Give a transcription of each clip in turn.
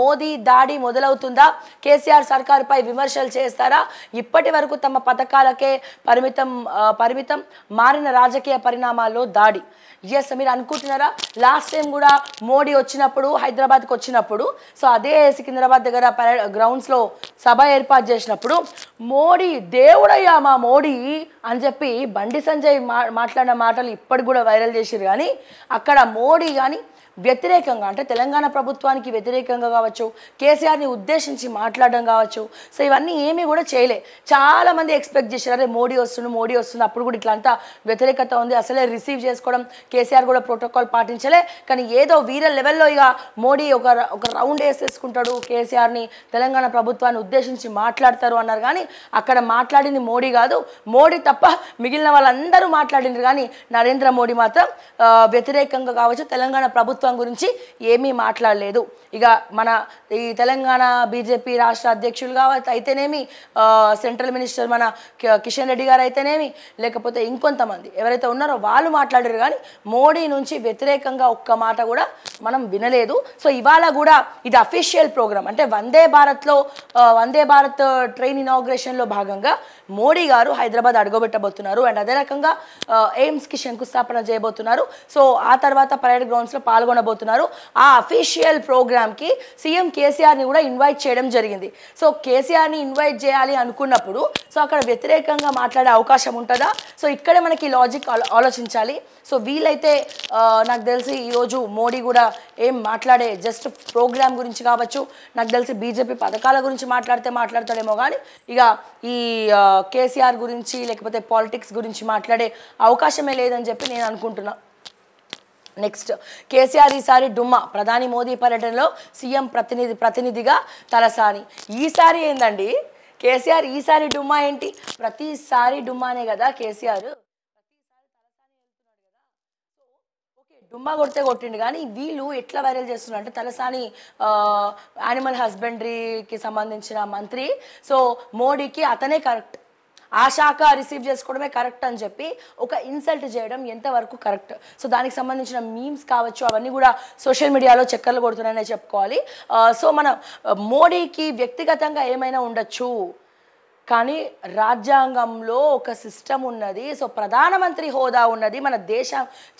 మోదీ దాడి మొదలవుతుందా కేసీఆర్ సర్కారుపై విమర్శలు చేస్తారా ఇప్పటి వరకు తమ పథకాలకే పరిమితం పరిమితం మారిన రాజకీయ పరిణామాల్లో దాడి ఎస్ మీరు అనుకుంటున్నారా లాస్ట్ టైం కూడా మోడీ వచ్చినప్పుడు హైదరాబాద్కి వచ్చినప్పుడు సో అదే సికింద్రాబాద్ దగ్గర గ్రౌండ్స్లో సభ ఏర్పాటు చేసినప్పుడు మోడీ దేవుడయ్యా మా మోడీ అని చెప్పి బండి సంజయ్ మాట్లాడిన మాటలు ఇప్పటికి కూడా వైరల్ చేసిరు కానీ అక్కడ మోడీ కానీ వ్యతిరేకంగా అంటే తెలంగాణ ప్రభుత్వానికి వ్యతిరేకంగా కావచ్చు కేసీఆర్ని ఉద్దేశించి మాట్లాడడం కావచ్చు సో ఇవన్నీ ఏమీ కూడా చేయలే చాలామంది ఎక్స్పెక్ట్ చేశారు అరే మోడీ వస్తుంది మోడీ వస్తుంది అప్పుడు కూడా అంతా వ్యతిరేకత ఉంది అసలే రిసీవ్ చేసుకోవడం కేసీఆర్ కూడా ప్రోటోకాల్ పాటించలే కానీ ఏదో వీర లెవెల్లో ఇక మోడీ ఒక ఒక రౌండ్ వేసేసుకుంటాడు కేసీఆర్ని తెలంగాణ ప్రభుత్వాన్ని ఉద్దేశించి మాట్లాడతారు అన్నారు కానీ అక్కడ మాట్లాడింది మోడీ కాదు మోడీ తప్ప మిగిలిన వాళ్ళందరూ మాట్లాడినారు కానీ నరేంద్ర మోడీ మాత్రం వ్యతిరేకంగా కావచ్చు తెలంగాణ ప్రభుత్వం ప్రభుత్వం గురించి ఏమీ మాట్లాడలేదు ఇక మన ఈ తెలంగాణ బీజేపీ రాష్ట్ర అధ్యక్షులు కావచ్చు అయితేనేమి సెంట్రల్ మినిస్టర్ మన కిషన్ రెడ్డి గారు అయితేనేమి లేకపోతే ఇంకొంతమంది ఎవరైతే ఉన్నారో వాళ్ళు మాట్లాడారు కానీ మోడీ నుంచి వ్యతిరేకంగా ఒక్క మాట కూడా మనం వినలేదు సో ఇవాళ కూడా ఇది అఫీషియల్ ప్రోగ్రామ్ అంటే వందే భారత్లో వందే భారత్ ట్రైన్ ఇనాగ్రేషన్లో భాగంగా మోడీ గారు హైదరాబాద్ అడుగుపెట్టబోతున్నారు అండ్ అదే రకంగా ఎయిమ్స్కి శంకుస్థాపన చేయబోతున్నారు సో ఆ తర్వాత పరేడ్ గ్రౌండ్స్లో పాల్గొనబోతున్నారు ఆ అఫీషియల్ ప్రోగ్రామ్కి సీఎం కేసీఆర్ని కూడా ఇన్వైట్ చేయడం జరిగింది సో కేసీఆర్ని ఇన్వైట్ చేయాలి అనుకున్నప్పుడు సో అక్కడ వ్యతిరేకంగా మాట్లాడే అవకాశం ఉంటుందా సో ఇక్కడే మనకి లాజిక్ ఆలోచించాలి సో వీలైతే నాకు తెలిసి ఈరోజు మోడీ కూడా ఏం మాట్లాడే జస్ట్ ప్రోగ్రామ్ గురించి కావచ్చు నాకు తెలిసి బీజేపీ పథకాల గురించి మాట్లాడితే మాట్లాడతాడేమో కానీ ఇక ఈ కేసీఆర్ గురించి లేకపోతే పాలిటిక్స్ గురించి మాట్లాడే అవకాశమే లేదని చెప్పి నేను అనుకుంటున్నా నెక్స్ట్ కేసీఆర్ ఈసారి డుమ్మా ప్రధాని మోదీ పర్యటనలో సీఎం ప్రతినిధి ప్రతినిధిగా తలసాని ఈసారి ఏందండి కేసీఆర్ ఈసారి డుమ్మా ఏంటి ప్రతిసారి డుమ్మానే కదా కేసీఆర్ డుమ్మా కొడితే కొట్టిండు కానీ వీళ్ళు ఎట్లా వైరల్ చేస్తున్నారు అంటే తలసాని యానిమల్ హస్బెండరీకి సంబంధించిన మంత్రి సో మోడీకి అతనే కరెక్ట్ ఆ శాఖ రిసీవ్ చేసుకోవడమే కరెక్ట్ అని చెప్పి ఒక ఇన్సల్ట్ చేయడం ఎంతవరకు కరెక్ట్ సో దానికి సంబంధించిన మీమ్స్ కావచ్చు అవన్నీ కూడా సోషల్ మీడియాలో చక్కర్లు కొడుతున్నాయనే చెప్పుకోవాలి సో uh, మన uh, మోడీకి వ్యక్తిగతంగా ఏమైనా ఉండొచ్చు కానీ రాజ్యాంగంలో ఒక సిస్టమ్ ఉన్నది సో ప్రధానమంత్రి హోదా ఉన్నది మన దేశ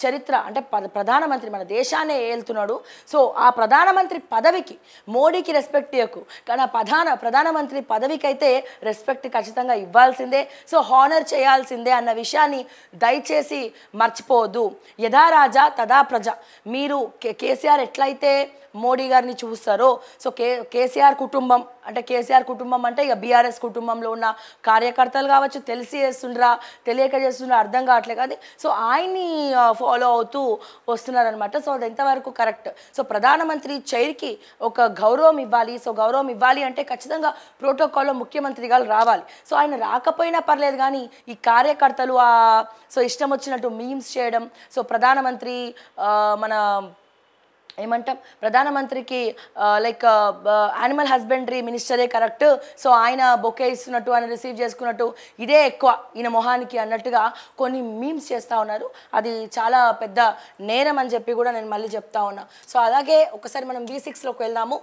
చరిత్ర అంటే ప్రధానమంత్రి మన దేశాన్నే ఏళ్తున్నాడు సో ఆ ప్రధానమంత్రి పదవికి మోడీకి రెస్పెక్ట్ ఇవ్వకు కానీ ఆ ప్రధాన ప్రధానమంత్రి పదవికి అయితే రెస్పెక్ట్ ఖచ్చితంగా ఇవ్వాల్సిందే సో హానర్ చేయాల్సిందే అన్న విషయాన్ని దయచేసి మర్చిపోవద్దు యథా రాజా తదా ప్రజ మీరు కేసీఆర్ ఎట్లయితే మోడీ గారిని చూస్తారో సో కే కేసీఆర్ కుటుంబం అంటే కేసీఆర్ కుటుంబం అంటే ఇక బీఆర్ఎస్ కుటుంబంలో ఉన్న కార్యకర్తలు కావచ్చు తెలిసి చేస్తుండ్రా తెలియక చేస్తుండ్రా అర్థం కావట్లే కాదు సో ఆయన్ని ఫాలో అవుతూ వస్తున్నారనమాట సో అది ఎంతవరకు కరెక్ట్ సో ప్రధానమంత్రి చైర్కి ఒక గౌరవం ఇవ్వాలి సో గౌరవం ఇవ్వాలి అంటే ఖచ్చితంగా ప్రోటోకాల్లో ముఖ్యమంత్రి గారు రావాలి సో ఆయన రాకపోయినా పర్లేదు కానీ ఈ కార్యకర్తలు సో ఇష్టం వచ్చినట్టు మీమ్స్ చేయడం సో ప్రధానమంత్రి మన ఏమంటాం ప్రధానమంత్రికి లైక్ యానిమల్ హస్బెండరీ మినిస్టరే కరెక్ట్ సో ఆయన బొకే ఇస్తున్నట్టు ఆయన రిసీవ్ చేసుకున్నట్టు ఇదే ఎక్కువ ఈయన మొహానికి అన్నట్టుగా కొన్ని మీమ్స్ చేస్తూ ఉన్నారు అది చాలా పెద్ద నేరం అని చెప్పి కూడా నేను మళ్ళీ చెప్తా ఉన్నా సో అలాగే ఒకసారి మనం బీ సిక్స్లోకి వెళ్దాము